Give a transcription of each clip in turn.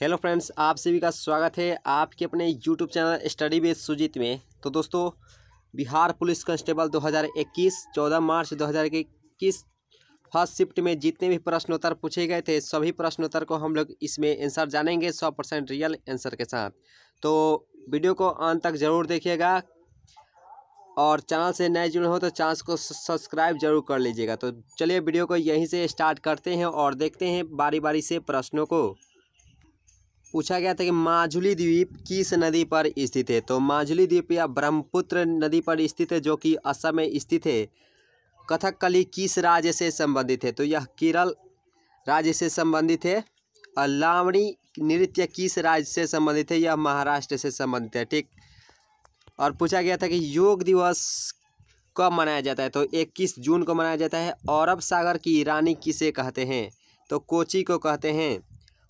hello friends आप सभी का स्वागत है आपके अपने YouTube channel study with Sujit में तो दोस्तों बिहार पुलिस कांस्टेबल 2021 14 मार्च 2021 फर्स्ट शिफ्ट में जितने भी प्रश्नोत्तर पूछे गए थे सभी प्रश्नोत्तर को हम लोग इसमें आंसर जानेंगे सौ परसेंट रियल आंसर के साथ तो वीडियो को अंत तक ज़रूर देखिएगा और चैनल से नए जुड़े हो तो चैनल को सब्सक्राइब जरूर कर लीजिएगा तो चलिए वीडियो को यहीं से स्टार्ट करते हैं और देखते हैं बारी बारी से प्रश्नों को पूछा गया था कि माजुली द्वीप किस नदी पर स्थित है तो माजुली द्वीप या ब्रह्मपुत्र नदी पर स्थित है जो कि असम में स्थित है कथकली किस राज्य से संबंधित है तो यह केरल राज्य से संबंधित है और लावणी नृत्य किस राज्य से संबंधित है यह महाराष्ट्र से संबंधित है ठीक और पूछा गया था कि योग दिवस कब मनाया जाता है तो 21 जून को मनाया जाता है औरब सागर की रानी किसे कहते हैं तो कोची को कहते हैं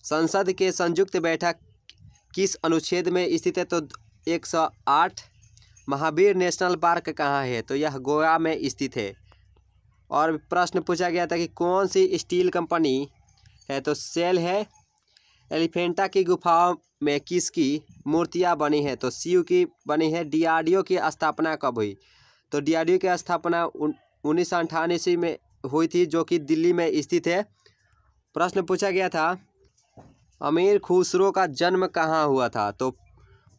संसद के संयुक्त बैठक किस अनुच्छेद में स्थित है तो एक सौ आठ महावीर नेशनल पार्क कहाँ है तो यह गोवा में स्थित है और प्रश्न पूछा गया था कि कौन सी स्टील कंपनी है तो सेल है एलिफेंटा की गुफाओं में किसकी मूर्तियां बनी है तो सीयू की बनी है डीआरडीओ की स्थापना कब हुई तो डीआरडीओ की स्थापना उन्नीस सौ में हुई थी जो कि दिल्ली में स्थित है प्रश्न पूछा गया था अमीर खुसरो का जन्म कहाँ हुआ था तो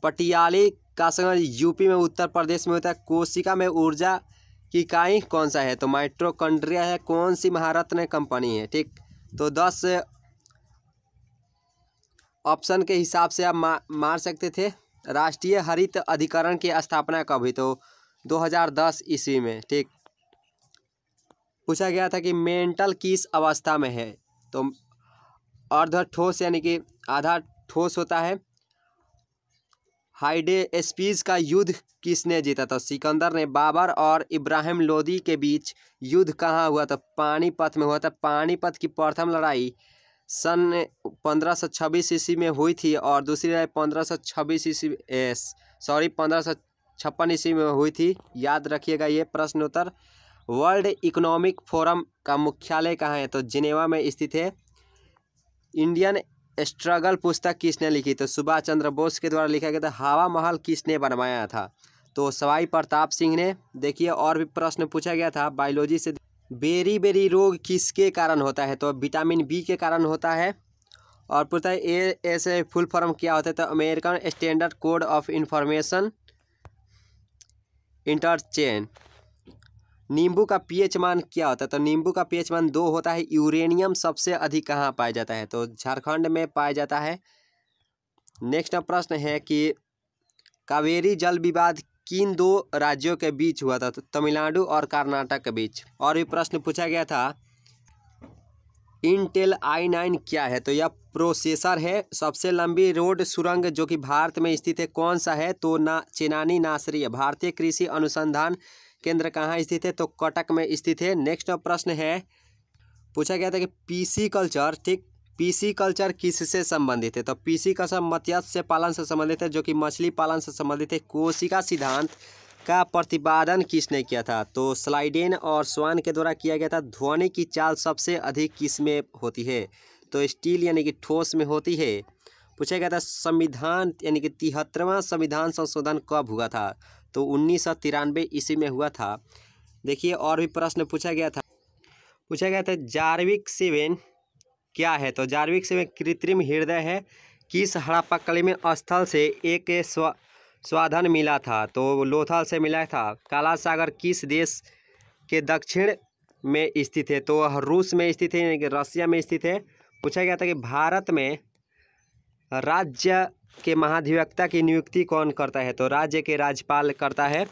पटियाली कासगंज यूपी में उत्तर प्रदेश में होता है कोशिका में ऊर्जा की इकाई कौन सा है तो माइट्रोकंड्रिया है कौन सी महारत्न कंपनी है ठीक तो दस ऑप्शन के हिसाब से आप मा, मार सकते थे राष्ट्रीय हरित अधिकरण की स्थापना कब हुई तो 2010 ईस्वी में ठीक पूछा गया था कि मेंटल किस अवस्था में है तो अर्ध ठोस यानी कि आधा ठोस होता है हाइडे स्पीज का युद्ध किसने जीता था सिकंदर ने बाबर और इब्राहिम लोदी के बीच युद्ध कहाँ हुआ था पानीपत में हुआ था पानीपत की प्रथम लड़ाई सन पंद्रह सौ छब्बीस ईस्वी में हुई थी और दूसरी लड़ाई पंद्रह सौ छब्बीस ईस्वी सॉरी पंद्रह सौ छप्पन ईस्वी में हुई थी याद रखिएगा ये प्रश्नोत्तर वर्ल्ड इकोनॉमिक फोरम का मुख्यालय कहाँ है तो जिनेवा में स्थित है इंडियन स्ट्रगल पुस्तक किसने लिखी तो सुभाष चंद्र बोस के द्वारा लिखा गया था हवा महल किसने बनवाया था तो सवाई प्रताप सिंह ने देखिए और भी प्रश्न पूछा गया था बायोलॉजी से बेरी बेरी रोग किसके कारण होता है तो विटामिन बी के कारण होता है और पूछता है ए ऐसे फुल फॉर्म क्या होता है तो American standard code of information interchange नींबू का पीएच मान क्या होता है तो नींबू का पीएच मान दो होता है यूरेनियम सबसे अधिक कहाँ पाया जाता है तो झारखंड में पाया जाता है नेक्स्ट प्रश्न है कि कावेरी जल विवाद किन दो राज्यों के बीच हुआ था तो तमिलनाडु और कर्नाटक के बीच और भी प्रश्न पूछा गया था इंटेल आई नाइन क्या है तो यह प्रोसेसर है सबसे लंबी रोड सुरंग जो कि भारत में स्थित है कौन सा है तो ना चेनानी नासरी है भारतीय कृषि अनुसंधान केंद्र कहाँ स्थित है तो कटक में स्थित है नेक्स्ट प्रश्न है पूछा गया था कि पीसी कल्चर ठीक पीसी कल्चर किससे संबंधित है तो पीसी कल्चर मत्स्य पालन से संबंधित है जो कि मछली पालन से संबंधित है कोशिका सिद्धांत का प्रतिपादन किसने किया था तो स्लाइडेन और स्वान के द्वारा किया गया था ध्वनि की चाल सबसे अधिक किस में होती है तो स्टील यानी कि ठोस में होती है पूछा गया था संविधान यानी कि तिहत्तरवां संविधान संशोधन कब हुआ था तो उन्नीस सौ तिरानवे ईस्वी में हुआ था देखिए और भी प्रश्न पूछा गया था पूछा गया था जार्विक सेवन क्या है तो जार्विक सेवन कृत्रिम हृदय है किस हड़प्पा कली में स्थल से एक स्व स्वाधन मिला था तो लोथल से मिला था काला सागर किस देश के दक्षिण में स्थित है तो रूस में स्थित है यानी कि रशिया में स्थित है पूछा गया था कि भारत में राज्य के महाधिवक्ता की नियुक्ति कौन करता है तो राज्य के राज्यपाल करता है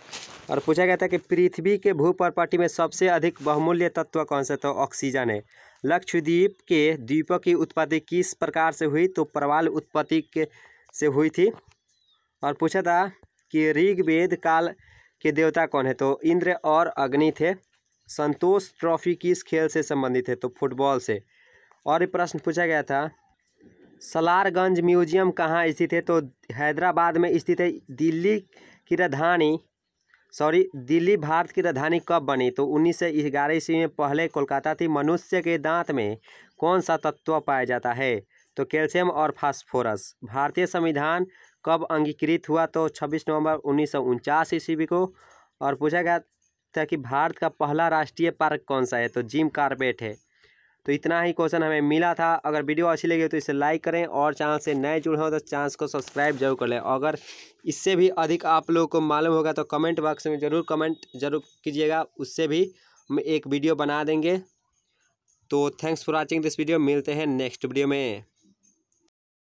और पूछा गया था कि पृथ्वी के भू में सबसे अधिक बहुमूल्य तत्व कौन सा तो ऑक्सीजन है लक्षद्वीप के द्वीपों की उत्पत्ति किस प्रकार से हुई तो प्रवाल उत्पत्ति के से हुई थी और पूछा था कि ऋग्वेद काल के देवता कौन है तो इंद्र और अग्नि थे संतोष ट्रॉफी किस खेल से संबंधित है तो फुटबॉल से और प्रश्न पूछा गया था सलारगंज म्यूजियम कहाँ स्थित है तो हैदराबाद में स्थित है दिल्ली की राजधानी सॉरी दिल्ली भारत की राजधानी कब बनी तो उन्नीस सौ ग्यारह ईस्वी में पहले कोलकाता थी मनुष्य के दांत में कौन सा तत्व पाया जाता है तो कैल्शियम और फास्फोरस भारतीय संविधान कब अंगीकृत हुआ तो 26 नवंबर उन्नीस सौ उनचास ईस्वी को और पूछा गया था कि भारत का पहला राष्ट्रीय पार्क कौन सा है तो जिम कार्बेट है तो इतना ही क्वेश्चन हमें मिला था अगर वीडियो अच्छी लगी तो इसे लाइक करें और चैनल से नए जुड़े हों तो चैनल को सब्सक्राइब जरूर कर लें अगर इससे भी अधिक आप लोगों को मालूम होगा तो कमेंट बॉक्स में ज़रूर कमेंट जरूर कीजिएगा उससे भी हम एक वीडियो बना देंगे तो thanks for watching this video मिलते हैं नेक्स्ट वीडियो में